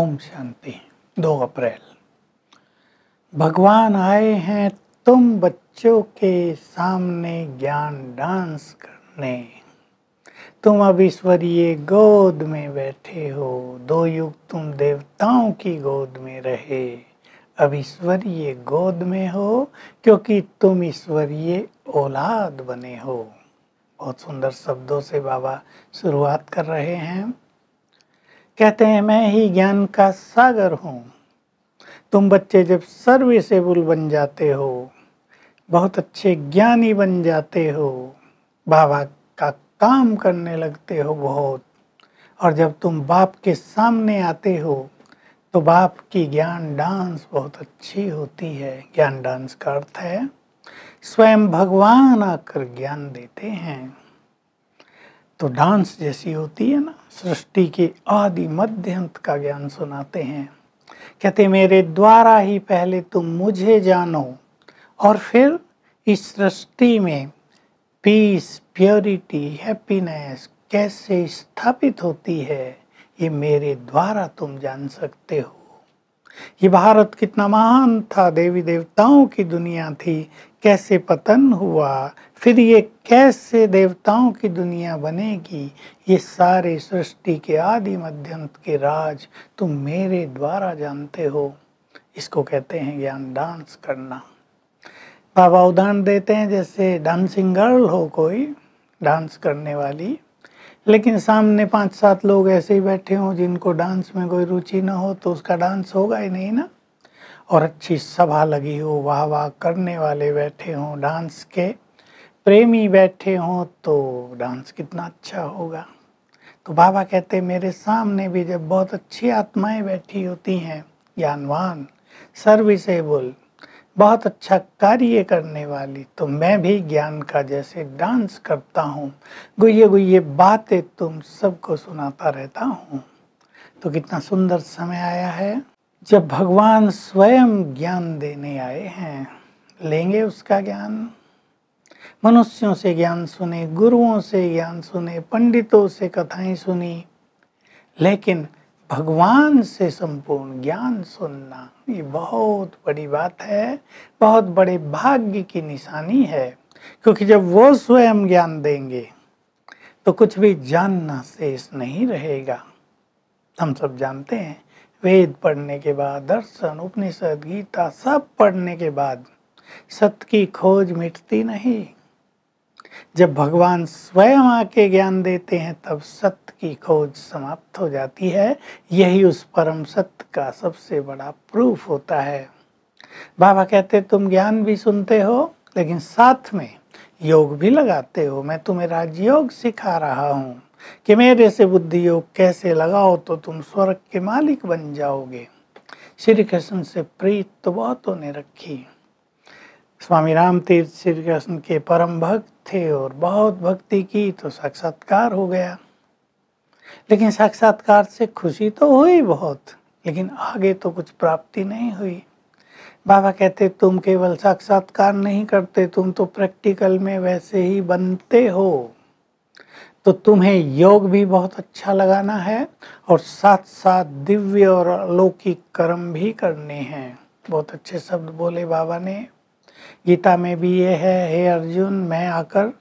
ओम शांति दो अप्रैल भगवान आए हैं तुम बच्चों के सामने ज्ञान डांस करने तुम अब ईश्वरीय गोद में बैठे हो दो युग तुम देवताओं की गोद में रहे अब ईश्वरीय गोद में हो क्योंकि तुम ईश्वरीय औलाद बने हो बहुत सुंदर शब्दों से बाबा शुरुआत कर रहे हैं कहते हैं मैं ही ज्ञान का सागर हूँ तुम बच्चे जब सर्विसेबल बन जाते हो बहुत अच्छे ज्ञानी बन जाते हो बाबा का काम करने लगते हो बहुत और जब तुम बाप के सामने आते हो तो बाप की ज्ञान डांस बहुत अच्छी होती है ज्ञान डांस का अर्थ है स्वयं भगवान आकर ज्ञान देते हैं तो डांस जैसी होती है ना सृष्टि के आदि मध्य अंत का ज्ञान सुनाते हैं कहते मेरे द्वारा ही पहले तुम मुझे जानो और फिर इस सृष्टि में पीस प्योरिटी हैप्पीनेस कैसे स्थापित होती है ये मेरे द्वारा तुम जान सकते हो ये भारत कितना महान था देवी देवताओं की दुनिया थी कैसे पतन हुआ फिर ये कैसे देवताओं की दुनिया बनेगी ये सारे सृष्टि के आदि मध्यंत के राज तुम मेरे द्वारा जानते हो इसको कहते हैं ज्ञान डांस करना बाबा उदाहरण देते हैं जैसे डांसिंग गर्ल हो कोई डांस करने वाली लेकिन सामने पांच सात लोग ऐसे ही बैठे हों जिनको डांस में कोई रुचि ना हो तो उसका डांस होगा ही नहीं ना और अच्छी सभा लगी हो वाह वाह करने वाले बैठे हों डांस के प्रेमी बैठे हों तो डांस कितना अच्छा होगा तो बाबा कहते मेरे सामने भी जब बहुत अच्छी आत्माएं बैठी होती हैं ज्ञानवान सर्विसेबल बहुत अच्छा कार्य करने वाली तो मैं भी ज्ञान का जैसे डांस करता हूँ गुये गुये बातें तुम सबको सुनाता रहता हूँ तो कितना सुंदर समय आया है जब भगवान स्वयं ज्ञान देने आए हैं लेंगे उसका ज्ञान मनुष्यों से ज्ञान सुने गुरुओं से ज्ञान सुने पंडितों से कथाएं सुनी लेकिन भगवान से संपूर्ण ज्ञान सुनना ये बहुत बड़ी बात है बहुत बड़े भाग्य की निशानी है क्योंकि जब वो स्वयं ज्ञान देंगे तो कुछ भी जानना शेष नहीं रहेगा हम सब जानते हैं वेद पढ़ने के बाद दर्शन उपनिषद गीता सब पढ़ने के बाद सत्य की खोज मिटती नहीं जब भगवान स्वयं आके ज्ञान देते हैं तब सत्य की खोज समाप्त हो जाती है यही उस परम सत्य का सबसे बड़ा प्रूफ होता है बाबा कहते तुम ज्ञान भी सुनते हो लेकिन साथ में योग भी लगाते हो मैं तुम्हें राजयोग सिखा रहा हूँ कि मेरे से बुद्धि योग कैसे लगाओ तो तुम स्वर्ग के मालिक बन जाओगे श्री कृष्ण से प्रीत तो बहुतों ने रखी स्वामी राम तीर्थ श्री कृष्ण के परम भक्त थे और बहुत भक्ति की तो साक्षात्कार हो गया लेकिन साक्षात्कार से खुशी तो हुई बहुत लेकिन आगे तो कुछ प्राप्ति नहीं हुई बाबा कहते तुम केवल साक्षात्कार नहीं करते तुम तो प्रैक्टिकल में वैसे ही बनते हो तो तुम्हें योग भी बहुत अच्छा लगाना है और साथ साथ दिव्य और अलौकिक कर्म भी करने हैं बहुत अच्छे शब्द बोले बाबा ने गीता में भी ये है हे अर्जुन मैं आकर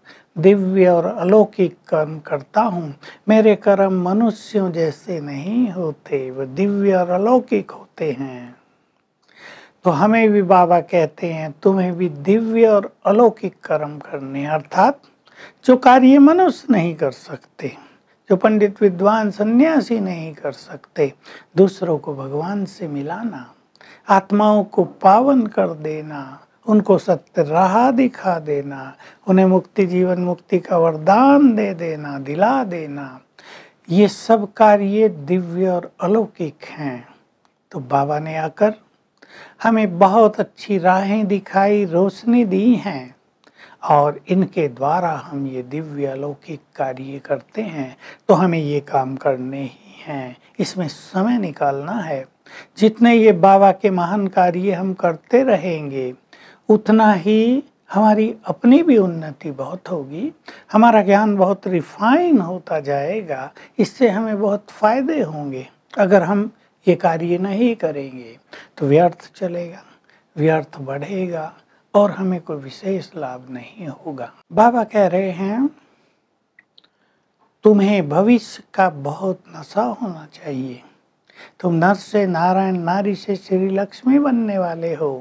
दिव्य और अलौकिक कर्म करता हूँ मेरे कर्म मनुष्यों जैसे नहीं होते वो दिव्य और अलौकिक होते हैं तो हमें भी बाबा कहते हैं तुम्हें भी दिव्य और अलौकिक कर्म करने अर्थात जो कार्य मनुष्य नहीं कर सकते जो पंडित विद्वान सन्यासी नहीं कर सकते दूसरों को भगवान से मिलाना आत्माओं को पावन कर देना उनको सत्य राह दिखा देना उन्हें मुक्ति जीवन मुक्ति का वरदान दे देना दिला देना ये सब कार्य दिव्य और अलौकिक हैं तो बाबा ने आकर हमें बहुत अच्छी राहें दिखाई रोशनी दी हैं और इनके द्वारा हम ये दिव्य अलौकिक कार्य करते हैं तो हमें ये काम करने ही हैं इसमें समय निकालना है जितने ये बाबा के महान कार्य हम करते रहेंगे उतना ही हमारी अपनी भी उन्नति बहुत होगी हमारा ज्ञान बहुत रिफाइन होता जाएगा इससे हमें बहुत फायदे होंगे अगर हम ये कार्य नहीं करेंगे तो व्यर्थ चलेगा व्यर्थ बढ़ेगा और हमें कोई विशेष लाभ नहीं होगा बाबा कह रहे हैं तुम्हें भविष्य का बहुत नशा होना चाहिए तुम नर से नारायण नारी से श्री लक्ष्मी बनने वाले हो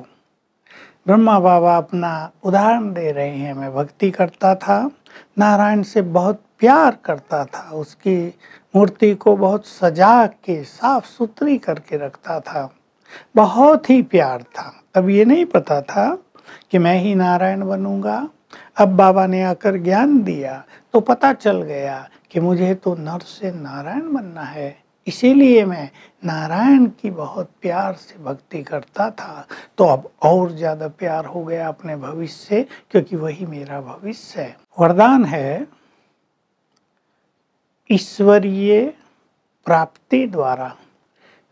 ब्रह्मा बाबा अपना उदाहरण दे रहे हैं मैं भक्ति करता था नारायण से बहुत प्यार करता था उसकी मूर्ति को बहुत सजा के साफ सुथरी करके रखता था बहुत ही प्यार था तब ये नहीं पता था कि मैं ही नारायण बनूंगा अब बाबा ने आकर ज्ञान दिया तो पता चल गया कि मुझे तो नर से नारायण बनना है इसीलिए मैं नारायण की बहुत प्यार से भक्ति करता था तो अब और ज़्यादा प्यार हो गया अपने भविष्य से क्योंकि वही मेरा भविष्य है वरदान है ईश्वरीय प्राप्ति द्वारा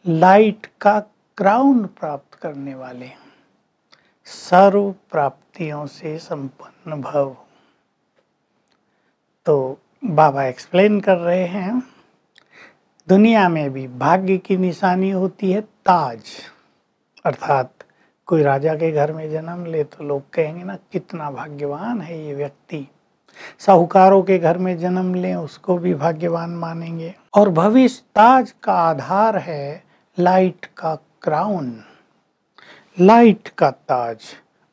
लाइट का क्राउन प्राप्त करने वाले सर्व प्राप्तियों से संपन्न भव तो बाबा एक्सप्लेन कर रहे हैं दुनिया में भी भाग्य की निशानी होती है ताज अर्थात कोई राजा के घर में जन्म ले तो लोग कहेंगे ना कितना भाग्यवान है ये व्यक्ति साहूकारों के घर में जन्म ले उसको भी भाग्यवान मानेंगे और भविष्य ताज का आधार है लाइट का क्राउन लाइट का ताज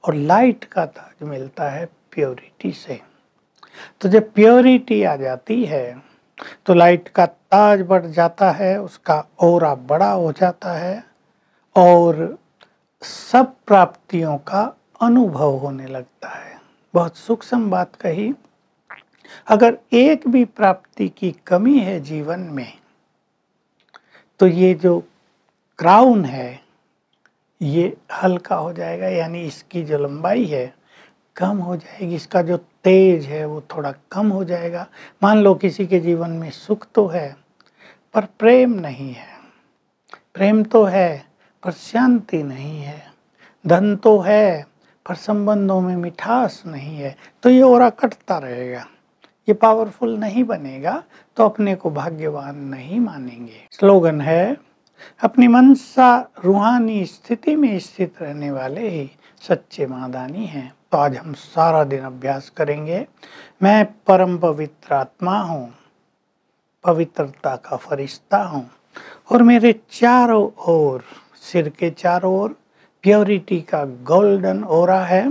और लाइट का ताज मिलता है प्योरिटी से तो जब प्योरिटी आ जाती है तो लाइट का ताज बढ़ जाता है उसका और बड़ा हो जाता है और सब प्राप्तियों का अनुभव होने लगता है बहुत सूक्ष्म बात कही अगर एक भी प्राप्ति की कमी है जीवन में तो ये जो क्राउन है ये हल्का हो जाएगा यानी इसकी जो लंबाई है कम हो जाएगी इसका जो तेज है वो थोड़ा कम हो जाएगा मान लो किसी के जीवन में सुख तो है पर प्रेम नहीं है प्रेम तो है पर शांति नहीं है धन तो है पर संबंधों में मिठास नहीं है तो ये ओरा कटता रहेगा ये पावरफुल नहीं बनेगा तो अपने को भाग्यवान नहीं मानेंगे स्लोगन है अपनी मनसा रूहानी स्थिति में स्थित रहने वाले ही सच्चे मादानी हैं तो आज हम सारा दिन अभ्यास करेंगे मैं परम पवित्र आत्मा हूँ पवित्रता का फरिश्ता हूँ और मेरे चारों ओर सिर के चारों ओर प्योरिटी का गोल्डन ओरा है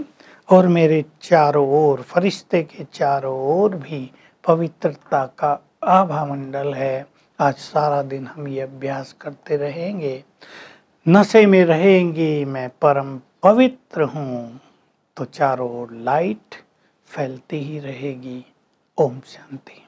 और मेरे चारों ओर फरिश्ते के चारों ओर भी पवित्रता का आभा मंडल है आज सारा दिन हम ये अभ्यास करते रहेंगे नशे में रहेंगे मैं परम पवित्र हूँ तो चारों ओर लाइट फैलती ही रहेगी ओम शांति